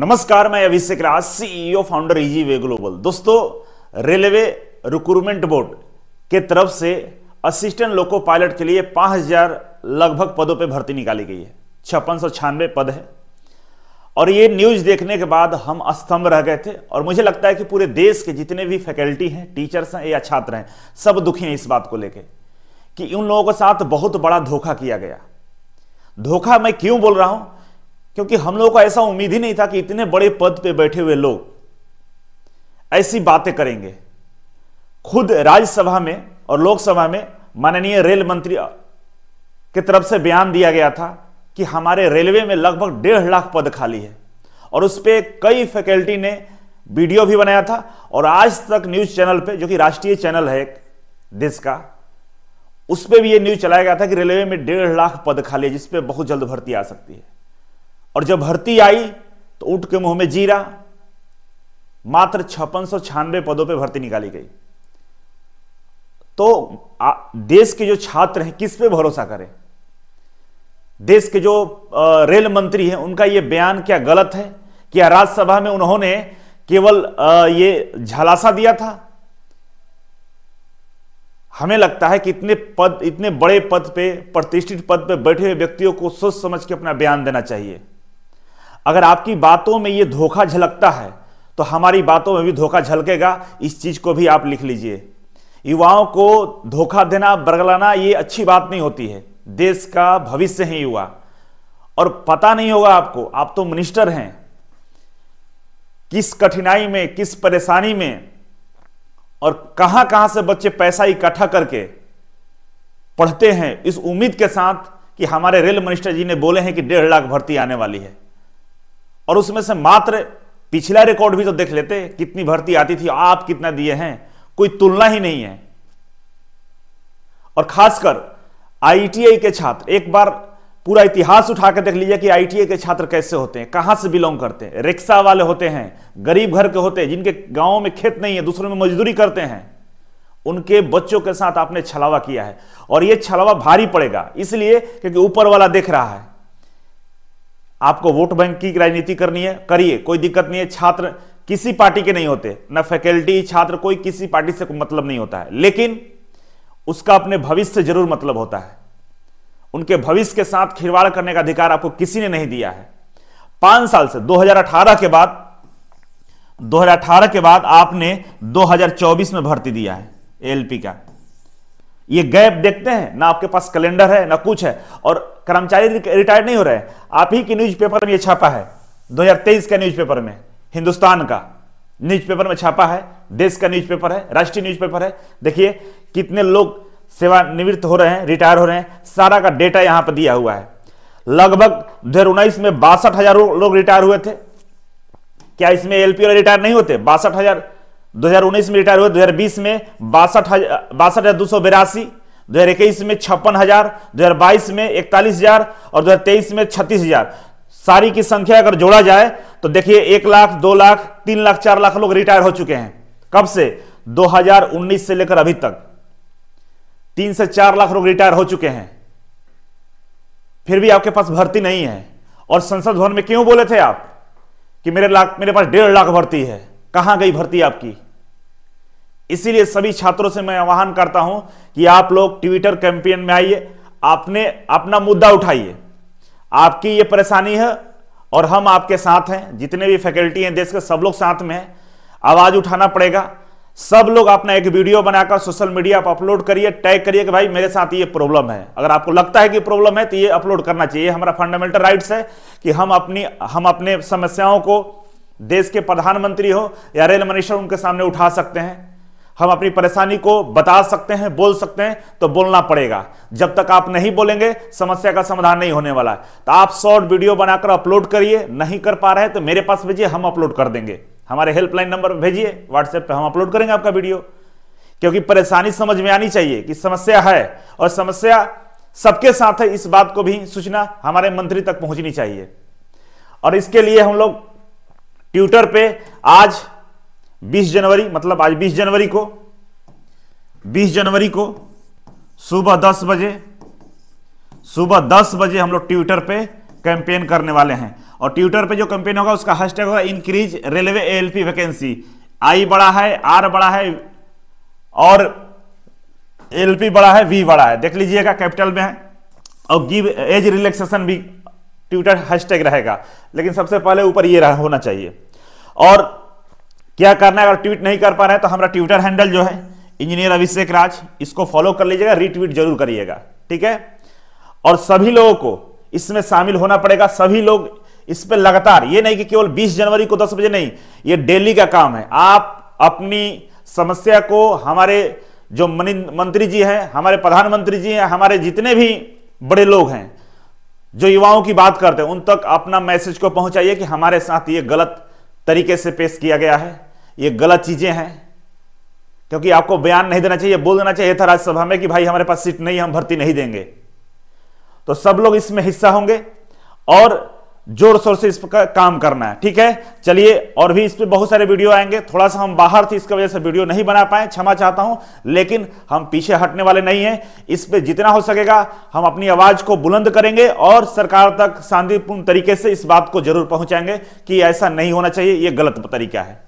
नमस्कार मैं Abhishek Raj CEO founder easy way global दोस्तों रेलवे रिक्रूटमेंट बोर्ड के तरफ से असिस्टेंट लोको पायलट के लिए 5000 लगभग पदों पे भर्ती निकाली गई है छप्पन सौ छियानवे पद है और ये न्यूज देखने के बाद हम अस्तम्भ रह गए थे और मुझे लगता है कि पूरे देश के जितने भी फैकल्टी हैं टीचर्स हैं या छात्र हैं सब दुखी हैं इस बात को लेकर कि उन लोगों के साथ बहुत बड़ा धोखा किया गया धोखा मैं क्यों बोल रहा हूं क्योंकि हम लोगों को ऐसा उम्मीद ही नहीं था कि इतने बड़े पद पे बैठे हुए लोग ऐसी बातें करेंगे खुद राज्यसभा में और लोकसभा में माननीय रेल मंत्री की तरफ से बयान दिया गया था कि हमारे रेलवे में लगभग डेढ़ लाख पद खाली है और उस पर कई फैकल्टी ने वीडियो भी बनाया था और आज तक न्यूज़ चैनल पे जो कि राष्ट्रीय चैनल है देश का उस पर भी ये न्यूज़ चलाया गया था कि रेलवे में डेढ़ लाख पद खाली है जिसपे बहुत जल्द भर्ती आ सकती है और जब भर्ती आई तो ऊट के मुंह में जीरा मात्र छप्पन सौ छियानवे पदों पर भर्ती निकाली गई तो देश के जो छात्र हैं किस पे भरोसा करें देश के जो रेल मंत्री हैं उनका यह बयान क्या गलत है क्या राज्यसभा में उन्होंने केवल ये झलासा दिया था हमें लगता है कि इतने पद इतने बड़े पद पे प्रतिष्ठित पद पे बैठे हुए व्यक्तियों को सोच समझ के अपना बयान देना चाहिए अगर आपकी बातों में ये धोखा झलकता है तो हमारी बातों में भी धोखा झलकेगा इस चीज़ को भी आप लिख लीजिए युवाओं को धोखा देना बरगलाना ये अच्छी बात नहीं होती है देश का भविष्य है युवा और पता नहीं होगा आपको आप तो मिनिस्टर हैं किस कठिनाई में किस परेशानी में और कहां कहां से बच्चे पैसा इकट्ठा करके पढ़ते हैं इस उम्मीद के साथ कि हमारे रेल मिनिस्टर जी ने बोले हैं कि डेढ़ लाख भर्ती आने वाली है और उसमें से मात्र पिछला रिकॉर्ड भी तो देख लेते कितनी भर्ती आती थी आप कितना दिए हैं कोई तुलना ही नहीं है और खासकर आईटीआई के छात्र एक बार पूरा इतिहास उठाकर देख लीजिए कि आईटीआई के छात्र कैसे होते हैं कहां से बिलोंग करते हैं रिक्शा वाले होते हैं गरीब घर के होते हैं जिनके गांव में खेत नहीं है दूसरों में मजदूरी करते हैं उनके बच्चों के साथ आपने छलावा किया है और यह छलावा भारी पड़ेगा इसलिए क्योंकि ऊपर वाला देख रहा है आपको वोट बैंक की राजनीति करनी है करिए कोई दिक्कत नहीं है छात्र किसी पार्टी के नहीं होते ना फैकल्टी छात्र कोई किसी पार्टी से मतलब नहीं होता है लेकिन उसका अपने भविष्य से जरूर मतलब होता है उनके भविष्य के साथ खिलवाड़ करने का अधिकार आपको किसी ने नहीं दिया है पांच साल से 2018 के बाद 2018 के बाद आपने 2024 में भर्ती दिया है एल का ये गैप देखते हैं ना आपके पास कैलेंडर है ना कुछ है और कर्मचारी रिटायर्ड नहीं हो रहे हैं आप ही के न्यूज़पेपर में ये छापा है 2023 का न्यूज़पेपर में हिंदुस्तान का न्यूज़पेपर में छापा है देश का न्यूज़पेपर है राष्ट्रीय न्यूज़पेपर है देखिए कितने लोग सेवानिवृत्त हो रहे हैं रिटायर हो रहे हैं सारा का डेटा यहाँ पर दिया हुआ है लगभग दो में बासठ हजार लोग रिटायर हुए थे क्या इसमें एलपीओ रिटायर नहीं होते बासठ हजार 2019 में रिटायर हुए 2020 में बासठ हजार बासठ हजार दो सौ बिरासी दो हजार इक्कीस में छप्पन हजार दो हजार बाईस में इकतालीस हजार और दो हजार तेईस में छत्तीस हजार सारी की संख्या अगर जोड़ा जाए तो देखिए एक लाख दो लाख तीन लाख चार लाख लोग रिटायर हो चुके हैं कब से 2019 से लेकर अभी तक तीन से चार लाख लोग रिटायर हो चुके हैं फिर भी आपके पास भर्ती नहीं है और संसद भवन में क्यों बोले थे आप कि मेरे लाख मेरे पास डेढ़ लाख भर्ती है कहा गई भर्ती आपकी इसीलिए सभी छात्रों से मैं आह्वान करता हूं कि आप लोग ट्विटर कैंपेन में आइए आपने अपना मुद्दा उठाइए आपकी ये परेशानी है और हम आपके साथ हैं जितने भी फैकल्टी हैं देश के सब लोग साथ में हैं आवाज उठाना पड़ेगा सब लोग अपना एक वीडियो बनाकर सोशल मीडिया पर अपलोड करिए टैग करिए कि भाई मेरे साथ ये प्रॉब्लम है अगर आपको लगता है कि प्रॉब्लम है तो ये अपलोड करना चाहिए हमारा फंडामेंटल राइट्स है कि हम अपनी हम अपने समस्याओं को देश के प्रधानमंत्री हो या रेल मनीषर उनके सामने उठा सकते हैं हम अपनी परेशानी को बता सकते हैं बोल सकते हैं तो बोलना पड़ेगा जब तक आप नहीं बोलेंगे समस्या का समाधान नहीं होने वाला है तो आप शॉर्ट वीडियो बनाकर अपलोड करिए नहीं कर पा रहे हैं तो मेरे पास भेजिए हम अपलोड कर देंगे हमारे हेल्पलाइन नंबर पर भेजिए व्हाट्सएप पर हम अपलोड करेंगे आपका वीडियो क्योंकि परेशानी समझ में आनी चाहिए कि समस्या है और समस्या सबके साथ है इस बात को भी सूचना हमारे मंत्री तक पहुंचनी चाहिए और इसके लिए हम लोग ट्विटर पे आज 20 जनवरी मतलब आज 20 जनवरी को 20 जनवरी को सुबह 10 बजे सुबह 10 बजे हम लोग ट्विटर पे कैंपेन करने वाले हैं और ट्विटर पे जो कैंपेन होगा उसका हैशटैग होगा इंक्रीज रेलवे एएलपी वैकेंसी आई बड़ा है आर बड़ा है और एलपी बड़ा है वी बड़ा है देख लीजिएगा कैपिटल में है और गिव एज रिलैक्सेशन भी ट्विटर हैशटैग रहेगा लेकिन सबसे पहले ऊपर ये होना चाहिए और क्या करना है अगर ट्वीट नहीं कर पा रहे हैं तो हमारा ट्विटर हैंडल जो है इंजीनियर अभिषेक राज इसको फॉलो कर लीजिएगा रीट्वीट जरूर करिएगा ठीक है और सभी लोगों को इसमें शामिल होना पड़ेगा सभी लोग इस पर लगातार ये नहीं कि केवल 20 जनवरी को 10 बजे नहीं ये डेली का काम है आप अपनी समस्या को हमारे जो मंत्री जी हैं हमारे प्रधानमंत्री जी हैं हमारे जितने भी बड़े लोग हैं जो युवाओं की बात करते हैं उन तक अपना मैसेज को पहुंचाइए कि हमारे साथ ये गलत तरीके से पेश किया गया है ये गलत चीज़ें हैं क्योंकि आपको बयान नहीं देना चाहिए बोल देना चाहिए था राज्यसभा में कि भाई हमारे पास सीट नहीं हम भर्ती नहीं देंगे तो सब लोग इसमें हिस्सा होंगे और जोर शोर से इस पर काम करना है ठीक है चलिए और भी इस पर बहुत सारे वीडियो आएंगे थोड़ा सा हम बाहर थे इसकी वजह से वीडियो नहीं बना पाए क्षमा चाहता हूं लेकिन हम पीछे हटने वाले नहीं हैं इस पर जितना हो सकेगा हम अपनी आवाज को बुलंद करेंगे और सरकार तक शांतिपूर्ण तरीके से इस बात को जरूर पहुंचाएंगे कि ऐसा नहीं होना चाहिए यह गलत तरीका है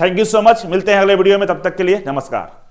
थैंक यू सो मच मिलते हैं अगले वीडियो में तब तक के लिए नमस्कार